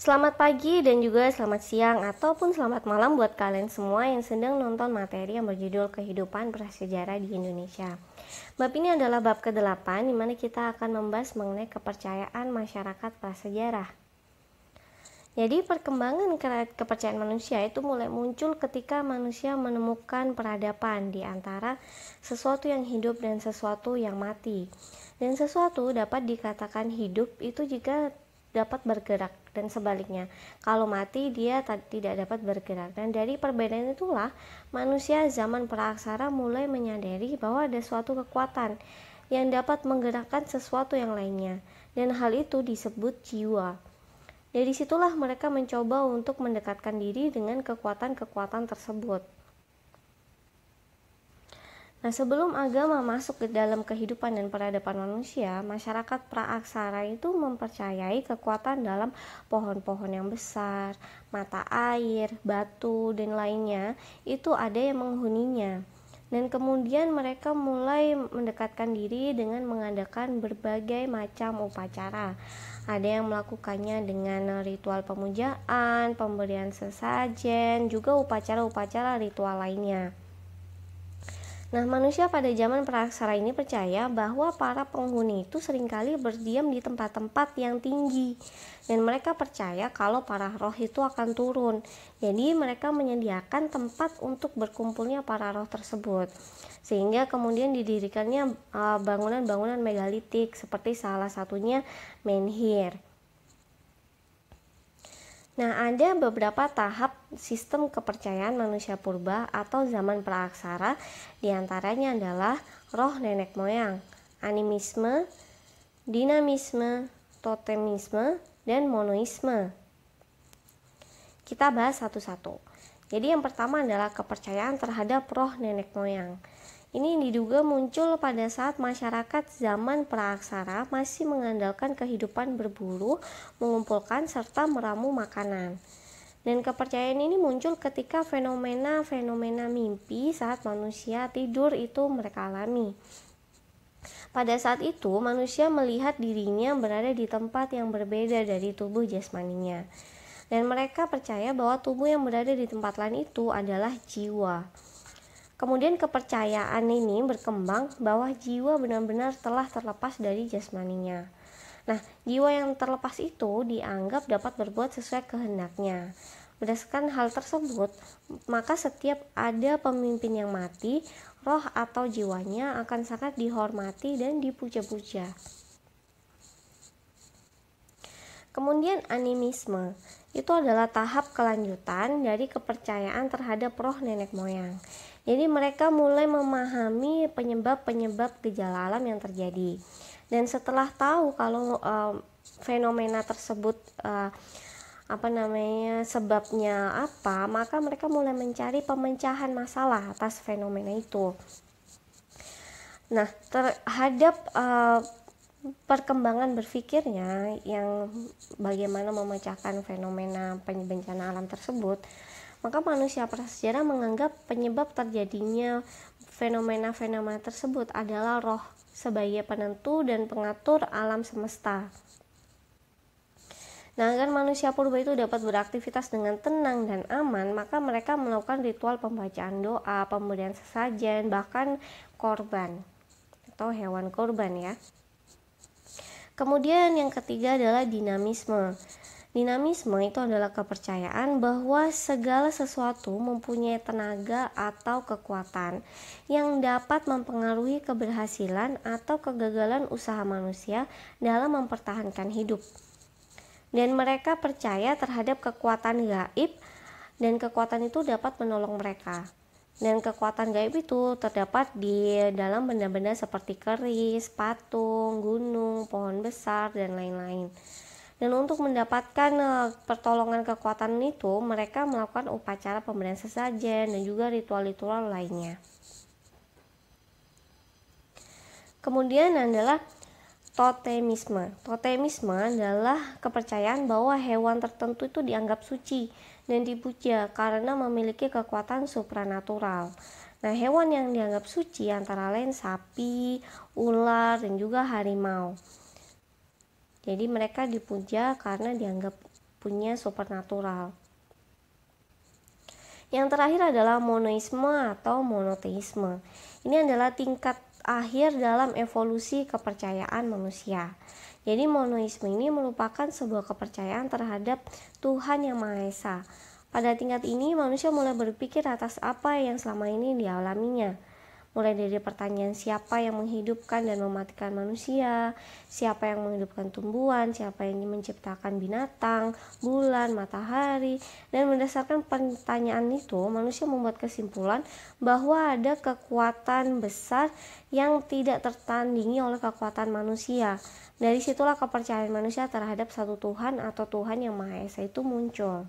Selamat pagi dan juga selamat siang ataupun selamat malam buat kalian semua yang sedang nonton materi yang berjudul Kehidupan Prasejarah di Indonesia. Bab ini adalah bab ke-8 di mana kita akan membahas mengenai kepercayaan masyarakat prasejarah. Jadi perkembangan kepercayaan manusia itu mulai muncul ketika manusia menemukan peradaban di antara sesuatu yang hidup dan sesuatu yang mati. Dan sesuatu dapat dikatakan hidup itu jika dapat bergerak dan sebaliknya kalau mati dia tidak dapat bergerak dan dari perbedaan itulah manusia zaman praaksara mulai menyadari bahwa ada suatu kekuatan yang dapat menggerakkan sesuatu yang lainnya dan hal itu disebut jiwa dari situlah mereka mencoba untuk mendekatkan diri dengan kekuatan-kekuatan tersebut Nah, sebelum agama masuk ke dalam kehidupan dan peradaban manusia, masyarakat praaksara itu mempercayai kekuatan dalam pohon-pohon yang besar, mata air, batu, dan lainnya. Itu ada yang menghuninya. Dan kemudian mereka mulai mendekatkan diri dengan mengadakan berbagai macam upacara. Ada yang melakukannya dengan ritual pemujaan, pemberian sesajen, juga upacara-upacara ritual lainnya. Nah, manusia pada zaman praksara ini percaya bahwa para penghuni itu seringkali berdiam di tempat-tempat yang tinggi dan mereka percaya kalau para roh itu akan turun. Jadi, mereka menyediakan tempat untuk berkumpulnya para roh tersebut. Sehingga kemudian didirikannya bangunan-bangunan megalitik seperti salah satunya Menhir. Nah, ada beberapa tahap sistem kepercayaan manusia purba atau zaman praaksara, diantaranya adalah roh nenek moyang, animisme, dinamisme, totemisme, dan monoisme. Kita bahas satu-satu. Jadi yang pertama adalah kepercayaan terhadap roh nenek moyang. Ini diduga muncul pada saat masyarakat zaman praaksara masih mengandalkan kehidupan berburu, mengumpulkan, serta meramu makanan. Dan kepercayaan ini muncul ketika fenomena-fenomena mimpi saat manusia tidur itu mereka alami. Pada saat itu, manusia melihat dirinya berada di tempat yang berbeda dari tubuh jasmaninya. Dan mereka percaya bahwa tubuh yang berada di tempat lain itu adalah jiwa. Kemudian kepercayaan ini berkembang bahwa jiwa benar-benar telah terlepas dari jasmaninya. Nah, jiwa yang terlepas itu dianggap dapat berbuat sesuai kehendaknya. Berdasarkan hal tersebut, maka setiap ada pemimpin yang mati, roh atau jiwanya akan sangat dihormati dan dipuja-puja. Kemudian animisme itu adalah tahap kelanjutan dari kepercayaan terhadap roh nenek moyang. Jadi mereka mulai memahami penyebab-penyebab gejala alam yang terjadi. Dan setelah tahu kalau uh, fenomena tersebut uh, apa namanya sebabnya apa, maka mereka mulai mencari pemecahan masalah atas fenomena itu. Nah, terhadap uh, perkembangan berpikirnya yang bagaimana memecahkan fenomena bencana alam tersebut, maka manusia prasejarah menganggap penyebab terjadinya fenomena-fenomena tersebut adalah roh sebagai penentu dan pengatur alam semesta. Nah, agar manusia purba itu dapat beraktivitas dengan tenang dan aman, maka mereka melakukan ritual pembacaan doa, pemberian sesajen, bahkan korban atau hewan korban ya. Kemudian yang ketiga adalah dinamisme. Dinamisme itu adalah kepercayaan bahwa segala sesuatu mempunyai tenaga atau kekuatan yang dapat mempengaruhi keberhasilan atau kegagalan usaha manusia dalam mempertahankan hidup. Dan mereka percaya terhadap kekuatan gaib dan kekuatan itu dapat menolong mereka. Dan kekuatan gaib itu terdapat di dalam benda-benda seperti keris, patung, gunung, pohon besar, dan lain-lain. Dan untuk mendapatkan eh, pertolongan kekuatan itu, mereka melakukan upacara pemberian sesajen dan juga ritual-ritual lainnya. Kemudian adalah totemisme. Totemisme adalah kepercayaan bahwa hewan tertentu itu dianggap suci dan dipuja karena memiliki kekuatan supranatural. Nah, hewan yang dianggap suci antara lain sapi, ular, dan juga harimau. Jadi mereka dipuja karena dianggap punya supranatural. Yang terakhir adalah monoisme atau monoteisme. Ini adalah tingkat akhir dalam evolusi kepercayaan manusia. Jadi monoisme ini merupakan sebuah kepercayaan terhadap Tuhan Yang Maha Esa. Pada tingkat ini manusia mulai berpikir atas apa yang selama ini dialaminya mulai dari pertanyaan siapa yang menghidupkan dan mematikan manusia, siapa yang menghidupkan tumbuhan, siapa yang menciptakan binatang, bulan, matahari, dan berdasarkan pertanyaan itu manusia membuat kesimpulan bahwa ada kekuatan besar yang tidak tertandingi oleh kekuatan manusia. Dari situlah kepercayaan manusia terhadap satu Tuhan atau Tuhan yang Maha Esa itu muncul.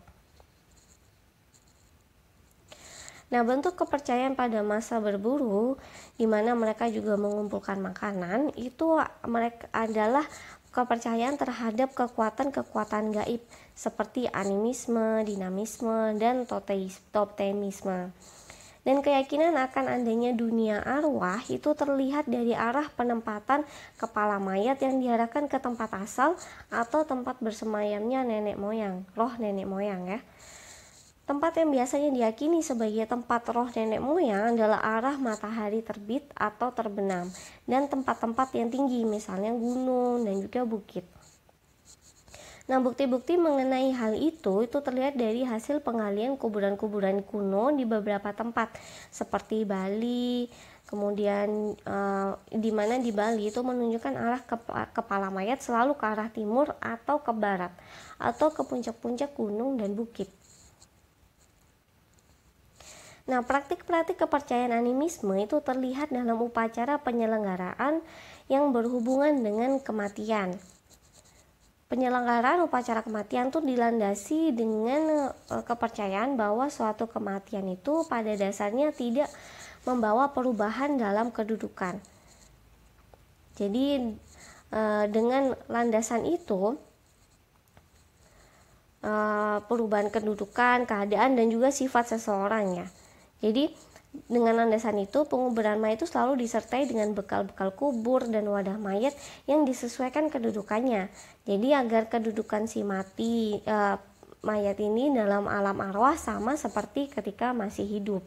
Nah, bentuk kepercayaan pada masa berburu di mana mereka juga mengumpulkan makanan itu mereka adalah kepercayaan terhadap kekuatan-kekuatan gaib seperti animisme, dinamisme, dan totemisme. Dan keyakinan akan adanya dunia arwah itu terlihat dari arah penempatan kepala mayat yang diarahkan ke tempat asal atau tempat bersemayamnya nenek moyang, roh nenek moyang ya. Tempat yang biasanya diyakini sebagai tempat roh nenek moyang adalah arah matahari terbit atau terbenam dan tempat-tempat yang tinggi misalnya gunung dan juga bukit. Nah, bukti-bukti mengenai hal itu itu terlihat dari hasil penggalian kuburan-kuburan kuno di beberapa tempat seperti Bali, kemudian e, di mana di Bali itu menunjukkan arah kepala mayat selalu ke arah timur atau ke barat atau ke puncak-puncak gunung dan bukit. Nah, praktik-praktik kepercayaan animisme itu terlihat dalam upacara penyelenggaraan yang berhubungan dengan kematian. Penyelenggaraan upacara kematian itu dilandasi dengan e, kepercayaan bahwa suatu kematian itu pada dasarnya tidak membawa perubahan dalam kedudukan. Jadi e, dengan landasan itu e, perubahan kedudukan, keadaan dan juga sifat seseorangnya. Jadi dengan landasan itu, penguburan mayat itu selalu disertai dengan bekal-bekal kubur dan wadah mayat yang disesuaikan kedudukannya. Jadi agar kedudukan si mati e, mayat ini dalam alam arwah sama seperti ketika masih hidup.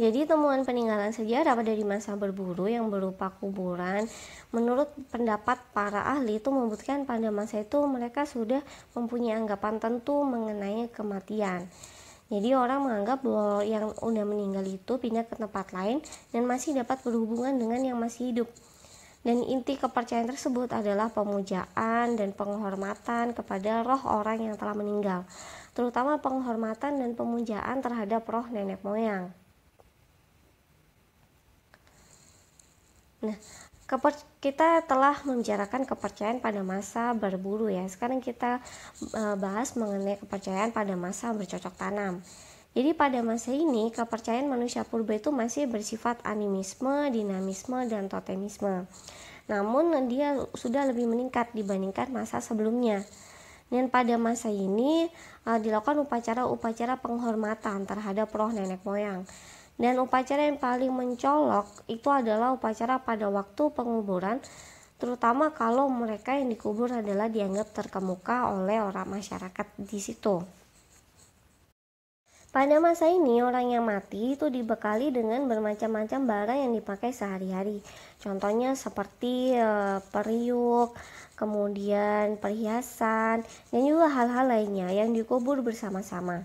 Jadi temuan peninggalan sejarah pada di masa berburu yang berupa kuburan menurut pendapat para ahli itu membuktikan pada masa itu mereka sudah mempunyai anggapan tentu mengenai kematian. Jadi orang menganggap bahwa yang udah meninggal itu pindah ke tempat lain dan masih dapat berhubungan dengan yang masih hidup. Dan inti kepercayaan tersebut adalah pemujaan dan penghormatan kepada roh orang yang telah meninggal, terutama penghormatan dan pemujaan terhadap roh nenek moyang. Nah, kita telah membicarakan kepercayaan pada masa berburu ya. Sekarang kita e, bahas mengenai kepercayaan pada masa bercocok tanam. Jadi pada masa ini kepercayaan manusia purba itu masih bersifat animisme, dinamisme, dan totemisme. Namun dia sudah lebih meningkat dibandingkan masa sebelumnya. Dan pada masa ini e, dilakukan upacara-upacara penghormatan terhadap roh nenek moyang dan upacara yang paling mencolok itu adalah upacara pada waktu penguburan, terutama kalau mereka yang dikubur adalah dianggap terkemuka oleh orang masyarakat di situ. Pada masa ini, orang yang mati itu dibekali dengan bermacam-macam barang yang dipakai sehari-hari. Contohnya seperti e, periuk, kemudian perhiasan, dan juga hal-hal lainnya yang dikubur bersama-sama.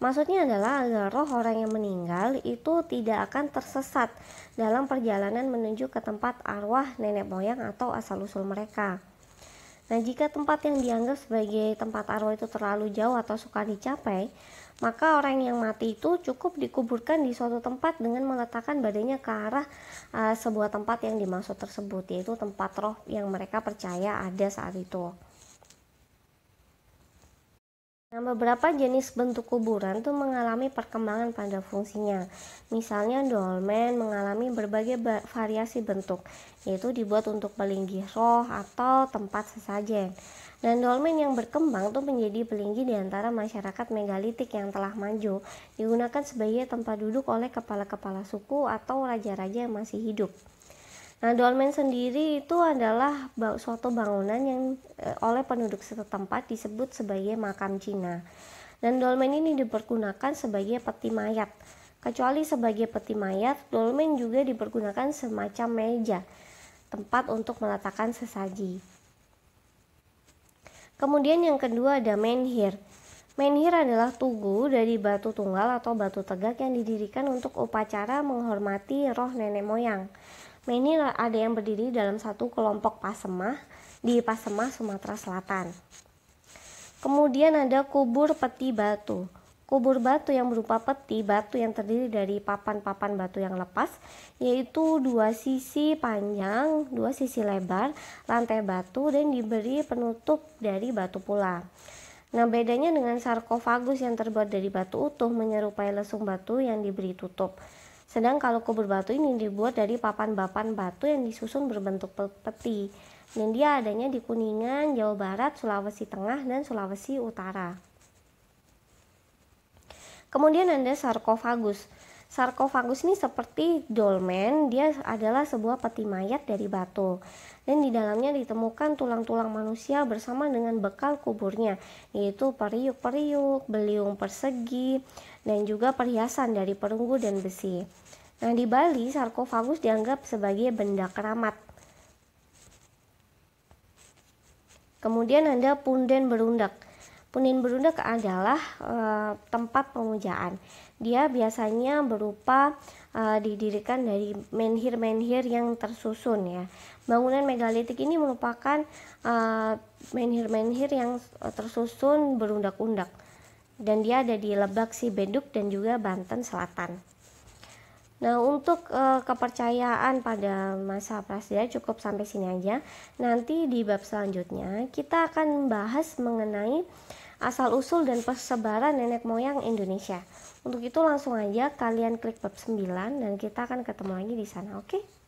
Maksudnya adalah agar roh orang yang meninggal itu tidak akan tersesat dalam perjalanan menuju ke tempat arwah nenek moyang atau asal-usul mereka. Nah, jika tempat yang dianggap sebagai tempat arwah itu terlalu jauh atau suka dicapai, maka orang yang mati itu cukup dikuburkan di suatu tempat dengan meletakkan badannya ke arah uh, sebuah tempat yang dimaksud tersebut, yaitu tempat roh yang mereka percaya ada saat itu. Nah, beberapa jenis bentuk kuburan tuh mengalami perkembangan pada fungsinya. Misalnya dolmen mengalami berbagai variasi bentuk, yaitu dibuat untuk pelinggi roh atau tempat sesajen. Dan dolmen yang berkembang tuh menjadi pelinggi di antara masyarakat megalitik yang telah maju, digunakan sebagai tempat duduk oleh kepala-kepala suku atau raja-raja yang masih hidup. Nah, dolmen sendiri itu adalah suatu bangunan yang eh, oleh penduduk setempat disebut sebagai makam Cina. Dan dolmen ini dipergunakan sebagai peti mayat. Kecuali sebagai peti mayat, dolmen juga dipergunakan semacam meja, tempat untuk meletakkan sesaji. Kemudian yang kedua ada menhir. Menhir adalah tugu dari batu tunggal atau batu tegak yang didirikan untuk upacara menghormati roh nenek moyang. Nah ini ada yang berdiri dalam satu kelompok pasemah di Pasemah Sumatera Selatan. Kemudian ada kubur peti batu. Kubur batu yang berupa peti batu yang terdiri dari papan-papan batu yang lepas, yaitu dua sisi panjang, dua sisi lebar, lantai batu dan diberi penutup dari batu pula. Nah, bedanya dengan sarkofagus yang terbuat dari batu utuh menyerupai lesung batu yang diberi tutup. Sedang kalau kubur batu ini dibuat dari papan-papan batu yang disusun berbentuk peti dan dia adanya di Kuningan, Jawa Barat, Sulawesi Tengah, dan Sulawesi Utara. Kemudian ada sarkofagus. Sarkofagus ini seperti dolmen, dia adalah sebuah peti mayat dari batu. Dan di dalamnya ditemukan tulang-tulang manusia bersama dengan bekal kuburnya, yaitu periuk-periuk, beliung persegi, dan juga perhiasan dari perunggu dan besi. Nah, di Bali, sarkofagus dianggap sebagai benda keramat. Kemudian ada punden berundak. Punden berundak adalah e, tempat pemujaan. Dia biasanya berupa e, didirikan dari menhir-menhir yang tersusun ya. Bangunan megalitik ini merupakan eh, menhir-menhir yang tersusun berundak-undak dan dia ada di Lebak si Beduk dan juga Banten Selatan. Nah, untuk e, kepercayaan pada masa prasejarah cukup sampai sini aja. Nanti di bab selanjutnya kita akan membahas mengenai asal-usul dan persebaran nenek moyang Indonesia. Untuk itu langsung aja kalian klik bab 9 dan kita akan ketemu lagi di sana, oke? Okay?